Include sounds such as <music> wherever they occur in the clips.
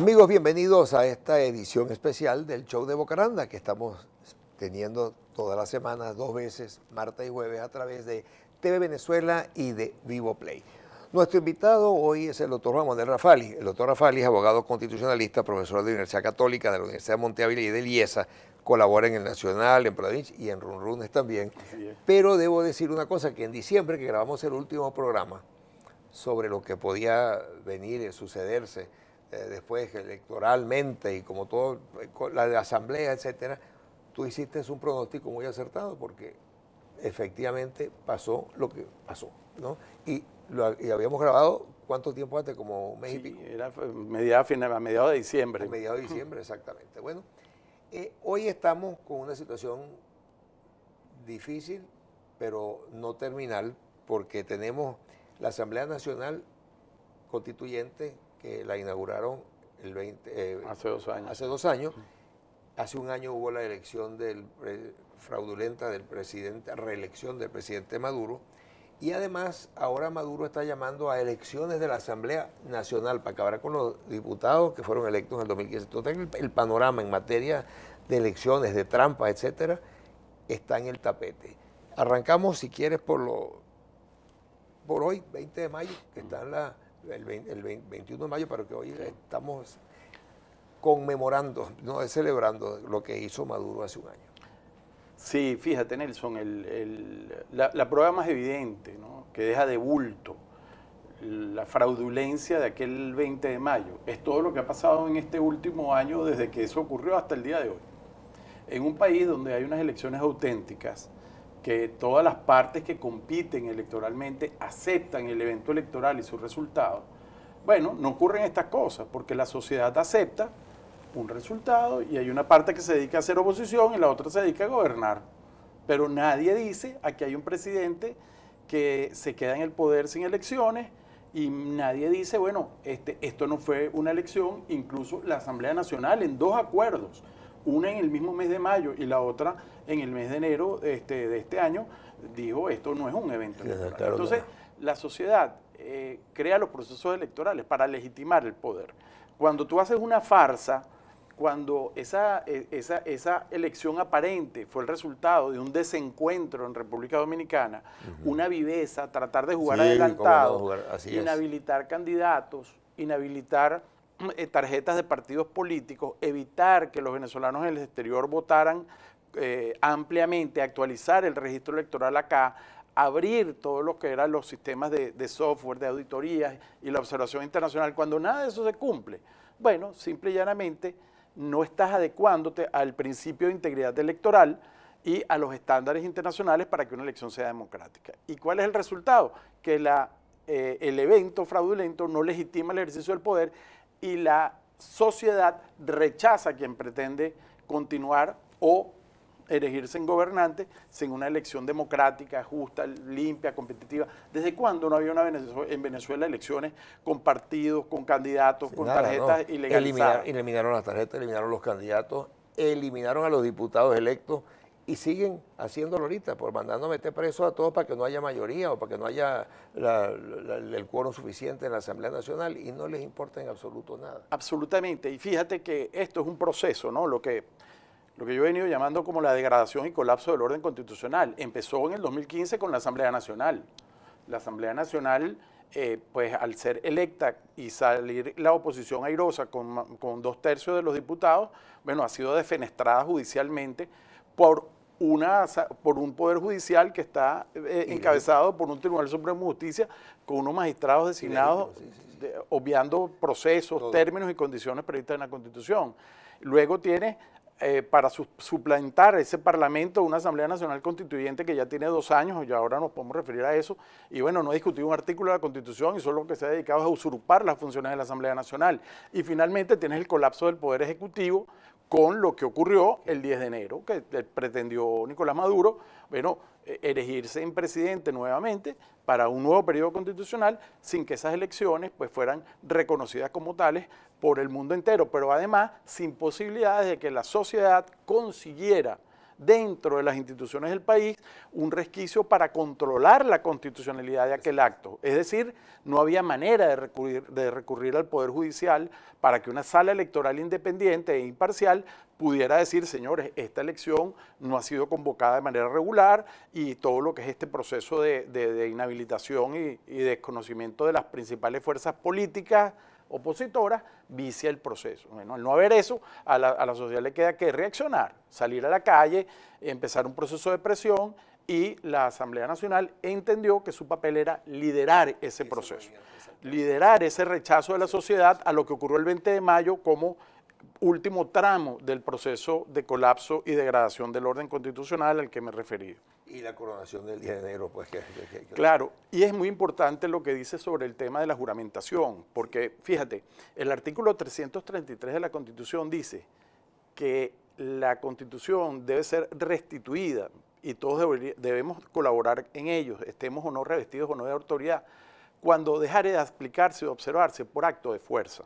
Amigos, bienvenidos a esta edición especial del show de Bocaranda que estamos teniendo todas las semanas, dos veces, martes y jueves, a través de TV Venezuela y de Vivo Play. Nuestro invitado hoy es el doctor Ramón del Rafali. El doctor Rafali es abogado constitucionalista, profesor de la Universidad Católica, de la Universidad de Montevideo y de Liesa. Colabora en el Nacional, en Provincia y en Run también. Pero debo decir una cosa, que en diciembre que grabamos el último programa sobre lo que podía venir y sucederse eh, después electoralmente y como todo, eh, la de la asamblea, etcétera, tú hiciste un pronóstico muy acertado porque efectivamente pasó lo que pasó, ¿no? Y, lo, habíamos grabado cuánto tiempo antes, como México? sí, Era eh, a mediados de diciembre. A mediados de diciembre, <laughs> exactamente. Bueno, hoy estamos con una situación difícil, pero no terminal, porque tenemos la Asamblea Nacional Constituyente que la inauguraron el 20, eh, hace dos años. Hace un año hubo la elección del, fraudulenta del presidente, reelección del presidente Maduro. Y además, ahora Maduro está llamando a elecciones de la Asamblea Nacional para acabar con los diputados que fueron electos en el 2015. Entonces, el, panorama en materia de elecciones, de trampas, etcétera, está en el tapete. Arrancamos, si quieres, por lo por hoy, 20 de mayo, que en la el, el 21 de mayo, pero que hoy estamos conmemorando, no es celebrando lo que hizo Maduro hace un año. Sí, fíjate Nelson, el, la, prueba más evidente, ¿no? que deja de bulto la fraudulencia de aquel 20 de mayo, es todo lo que ha pasado en este último año desde que eso ocurrió hasta el día de hoy. En un país donde hay unas elecciones auténticas, que todas las partes que compiten electoralmente aceptan el evento electoral y sus resultados, bueno, no ocurren estas cosas, porque la sociedad acepta un resultado y hay una parte que se dedica a hacer oposición y la otra se dedica a gobernar. Pero nadie dice aquí hay un presidente que se queda en el poder sin elecciones y nadie dice, bueno, este, esto no fue una elección, incluso la Asamblea Nacional en dos acuerdos una en el mismo mes de mayo y la otra en el mes de enero este, de este año, dijo, esto no es un evento electoral. Entonces, la sociedad eh, crea los procesos electorales para legitimar el poder. Cuando tú haces una farsa, cuando esa, e, esa, elección aparente fue el resultado de un desencuentro en República Dominicana, una viveza, tratar de jugar adelantado, inhabilitar candidatos, inhabilitar eh, tarjetas de partidos políticos, evitar que los venezolanos en el exterior votaran eh, ampliamente, actualizar el registro electoral acá, abrir todo lo que eran los sistemas de, software, de auditorías y la observación internacional, cuando nada de eso se cumple, bueno, simple y llanamente no estás adecuándote al principio de integridad electoral y a los estándares internacionales para que una elección sea democrática. ¿Y cuál es el resultado? Que eh, el evento fraudulento no legitima el ejercicio del poder y la sociedad rechaza a quien pretende continuar o elegirse en gobernante sin una elección democrática, justa, limpia, competitiva. ¿Desde cuándo no había una en Venezuela elecciones con partidos, con candidatos, con tarjetas ilegales ilegalizadas? Eliminaron, eliminaron las tarjetas, eliminaron los candidatos, eliminaron a los diputados electos y siguen haciéndolo ahorita, por mandando meter presos a todos para que no haya mayoría o para que no haya el quórum suficiente en la Asamblea Nacional y no les importa en absoluto nada. Absolutamente, y fíjate que esto es un proceso, ¿no? Lo que, lo que yo he venido llamando como la degradación y colapso del orden constitucional. Empezó en el 2015 con la Asamblea Nacional. La Asamblea Nacional... Eh, pues al ser electa y salir la oposición airosa con, con, dos tercios de los diputados, bueno, ha sido defenestrada judicialmente por una, por un poder judicial que está eh, encabezado por un Tribunal Supremo de Justicia con unos magistrados designados, obviando procesos, términos y condiciones previstas en la Constitución. Luego tienes, eh, para suplantar ese Parlamento, una Asamblea Nacional Constituyente que ya tiene dos años, y ahora nos podemos referir a eso, y bueno, no ha discutido un artículo de la Constitución y solo lo que se ha dedicado es a usurpar las funciones de la Asamblea Nacional. Y finalmente tienes el colapso del Poder Ejecutivo con lo que ocurrió el 10 de enero, que pretendió Nicolás Maduro, bueno, elegirse eh, en presidente nuevamente para un nuevo periodo constitucional sin que esas elecciones pues fueran reconocidas como tales por el mundo entero, pero además sin posibilidades de que la sociedad consiguiera dentro de las instituciones del país un resquicio para controlar la constitucionalidad de aquel acto. Es decir, no había manera de recurrir, al Poder Judicial para que una sala electoral independiente e imparcial pudiera decir, señores, esta elección no ha sido convocada de manera regular y todo lo que es este proceso de, inhabilitación y desconocimiento de las principales fuerzas políticas opositora, vicia el proceso. Bueno, al no haber eso, a la, a la sociedad le queda que reaccionar, salir a la calle, empezar un proceso de presión y la Asamblea Nacional entendió que su papel era liderar ese proceso, liderar ese rechazo de la sociedad a lo que ocurrió el 20 de mayo como último tramo del proceso de colapso y degradación del orden constitucional al que me referí. Y la coronación del 10 de enero, pues que, Claro, y es muy importante lo que dice sobre el tema de la juramentación, porque fíjate, el artículo 333 de la Constitución dice que la Constitución debe ser restituida y todos debemos colaborar en ello, estemos o no revestidos o no de autoridad, cuando dejaré de aplicarse o observarse por acto de fuerza.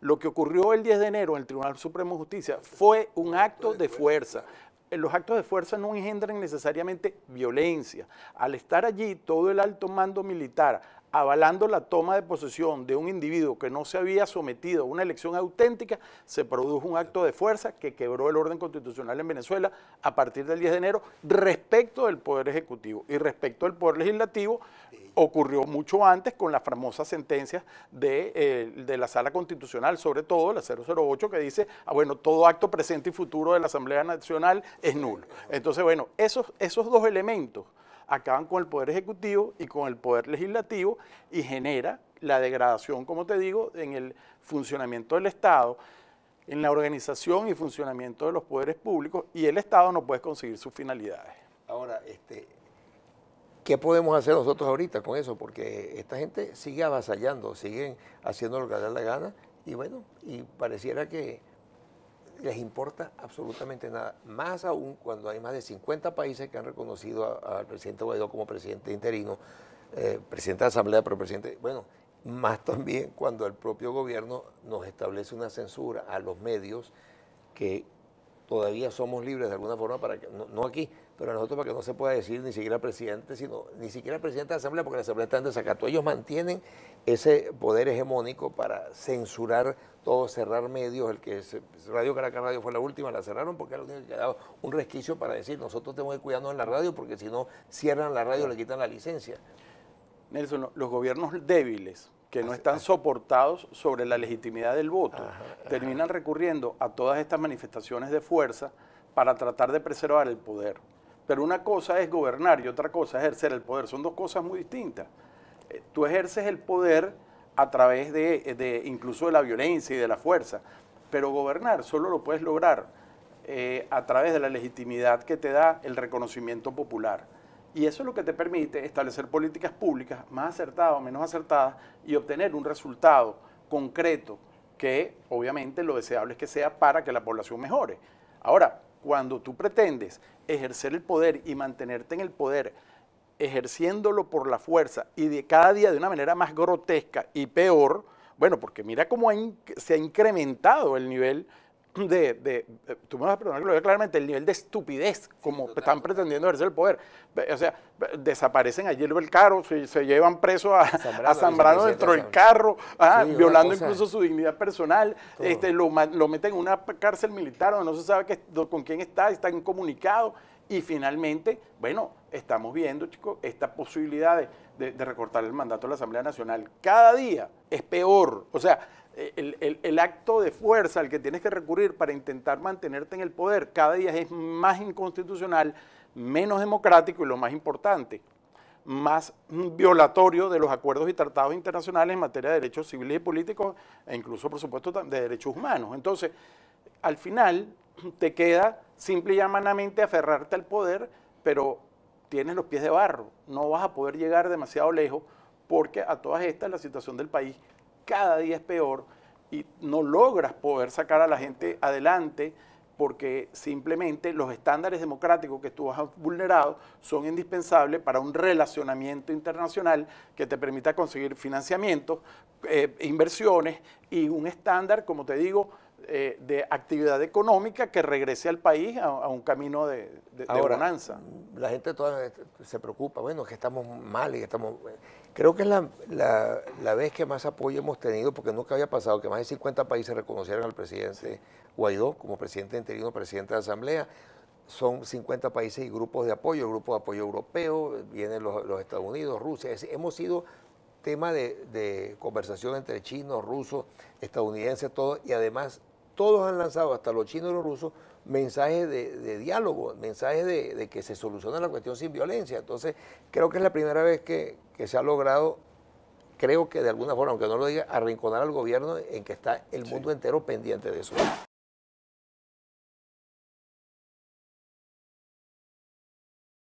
Lo que ocurrió el 10 de enero en el Tribunal Supremo de Justicia fue un acto de fuerza. Los actos de fuerza no engendran necesariamente violencia. Al estar allí todo el alto mando militar avalando la toma de posesión de un individuo que no se había sometido a una elección auténtica, se produjo un acto de fuerza que quebró el orden constitucional en Venezuela a partir del 10 de enero respecto del Poder Ejecutivo y respecto al Poder Legislativo ocurrió mucho antes con las famosas sentencias eh, de, la Sala Constitucional, sobre todo la 008, que dice, ah, bueno, todo acto presente y futuro de la Asamblea Nacional es nulo. Entonces, bueno, esos, esos dos elementos acaban con el poder ejecutivo y con el poder legislativo y genera la degradación, como te digo, en el funcionamiento del Estado, en la organización y funcionamiento de los poderes públicos y el Estado no puede conseguir sus finalidades. Ahora, este, ¿qué podemos hacer nosotros ahorita con eso? Porque esta gente sigue avasallando, siguen haciendo lo que da la gana y bueno, y pareciera que les importa absolutamente nada, más aún cuando hay más de 50 países que han reconocido al presidente Guaidó como presidente interino, eh, presidente de Asamblea, pero presidente, bueno, más también cuando el propio gobierno nos establece una censura a los medios que todavía somos libres de alguna forma para que, no aquí, pero nosotros para que no se pueda decir ni siquiera presidente, sino ni siquiera presidente de la Asamblea, porque la Asamblea está en desacato. Ellos mantienen ese poder hegemónico para censurar todo, cerrar medios. El que Radio Caracas Radio fue la última, la cerraron porque era lo único que quedaba un resquicio para decir nosotros tenemos que cuidarnos en la radio, porque si no cierran la radio, le quitan la licencia. Nelson, los gobiernos débiles que no están soportados sobre la legitimidad del voto, terminan recurriendo a todas estas manifestaciones de fuerza para tratar de preservar el poder. Pero una cosa es gobernar y otra cosa es ejercer el poder. Son dos cosas muy distintas. Eh, tú ejerces el poder a través de, incluso de la violencia y de la fuerza, pero gobernar solo lo puedes lograr eh, a través de la legitimidad que te da el reconocimiento popular. Y eso es lo que te permite establecer políticas públicas más acertadas o menos acertadas y obtener un resultado concreto que obviamente lo deseable es que sea para que la población mejore. Ahora, cuando tú pretendes ejercer el poder y mantenerte en el poder, ejerciéndolo por la fuerza y de cada día de una manera más grotesca y peor, bueno, porque mira cómo se ha incrementado el nivel de, de, eh, tú me vas a perdonar que lo veo claramente, el nivel de estupidez como están pretendiendo ejercer el poder. O sea, desaparecen a Gilbert Caro, se, llevan preso a, Zambrano, dentro del carro, violando incluso su dignidad personal, este, lo, meten en una cárcel militar donde no se sabe con quién está, está incomunicado. Y finalmente, bueno, estamos viendo, chicos, esta posibilidad de, de recortar el mandato de la Asamblea Nacional. Cada día es peor. O sea, el, acto de fuerza al que tienes que recurrir para intentar mantenerte en el poder cada día es más inconstitucional, menos democrático y lo más importante, más violatorio de los acuerdos y tratados internacionales en materia de derechos civiles y políticos e incluso, por supuesto, de derechos humanos. Entonces, al final te queda simple y aferrarte al poder, pero tienes los pies de barro, no vas a poder llegar demasiado lejos porque a todas estas la situación del país cada día es peor y no logras poder sacar a la gente adelante porque simplemente los estándares democráticos que tú has vulnerado son indispensables para un relacionamiento internacional que te permita conseguir financiamiento, eh, inversiones y un estándar, como te digo, eh, de actividad económica que regrese al país a, un camino de, de, bonanza. La gente todavía se preocupa, bueno, que estamos mal y que estamos... Creo que es la, vez que más apoyo hemos tenido, porque nunca había pasado que más de 50 países reconocieran al presidente Guaidó como presidente interino, presidente de la Asamblea. Son 50 países y grupos de apoyo, el grupo de apoyo europeo, vienen los, Estados Unidos, Rusia. hemos sido tema de, conversación entre chinos, rusos, estadounidenses, todo, y además todos han lanzado, hasta los chinos y los rusos, mensajes de, diálogo, mensajes de, que se soluciona la cuestión sin violencia. Entonces, creo que es la primera vez que, se ha logrado, creo que de alguna forma, aunque no lo diga, arrinconar al gobierno en que está el mundo entero pendiente de eso.